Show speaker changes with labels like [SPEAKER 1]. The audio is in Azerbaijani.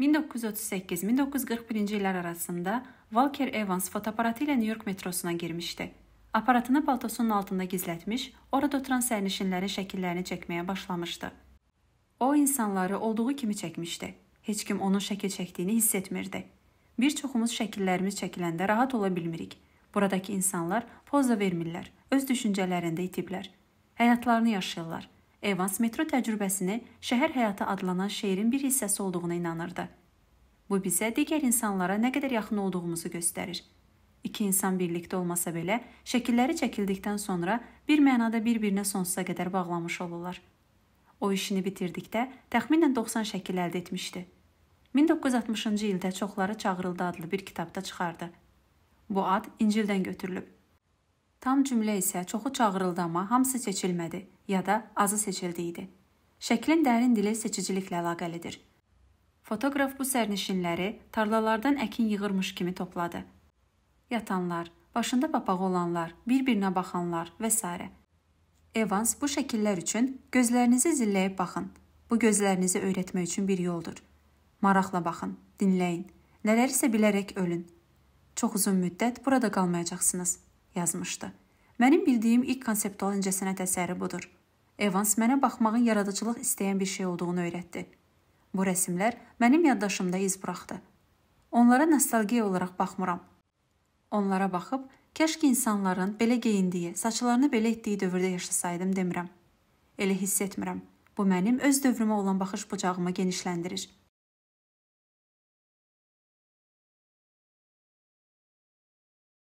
[SPEAKER 1] 1938-1941-ci illər arasında Walker Evans fotoaparatı ilə Nyu-York metrosuna girmişdi. Aparatını paltosunun altında gizlətmiş, orada oturan sərnişinlərin şəkillərini çəkməyə başlamışdı. O insanları olduğu kimi çəkmişdi. Heç kim onun şəkil çəkdiyini hiss etmirdi. Bir çoxumuz şəkillərimiz çəkiləndə rahat ola bilmirik. Buradakı insanlar poza vermirlər, öz düşüncələrində itiblər. Həyatlarını yaşayırlar. Evans metro təcrübəsini şəhər həyatı adlanan şeirin bir hissəsi olduğuna inanırdı. Bu bizə digər insanlara nə qədər yaxın olduğumuzu göstərir. İki insan birlikdə olmasa belə, şəkilləri çəkildikdən sonra bir mənada bir-birinə sonsuza qədər bağlamış olurlar. O işini bitirdikdə təxminən 90 şəkil əldə etmişdi. 1960-cı ildə Çoxları çağırıldı adlı bir kitabda çıxardı. Bu ad İncildən götürülüb. Tam cümlə isə çoxu çağırıldı amma hamısı seçilmədi ya da azı seçildi idi. Şəklin dərin dili seçiciliklə əlaqəlidir. Fotoqraf bu sərnişinləri tarlalardan əkin yığırmış kimi topladı. Yatanlar, başında papağı olanlar, bir-birinə baxanlar və s. Evans bu şəkillər üçün gözlərinizi zilləyib baxın. Bu gözlərinizi öyrətmək üçün bir yoldur. Maraqla baxın, dinləyin. Nələr isə bilərək ölün. Çox uzun müddət burada qalmayacaqsınız, yazmışdı. Mənim bildiyim ilk konseptual incəsənət əsəri budur. Evans mənə baxmağın yaradıcılıq istəyən bir şey olduğunu öyrətdi. Bu rəsmlər mənim yaddaşımda iz buraxdı. Onlara nostalgiya olaraq baxmıram. Onlara baxıb Kəşki insanların belə geyindiyi, saçlarını belə etdiyi dövrdə yaşasaydım demirəm. Elə hiss etmirəm. Bu mənim öz dövrümə olan baxış bucağımı genişləndirir.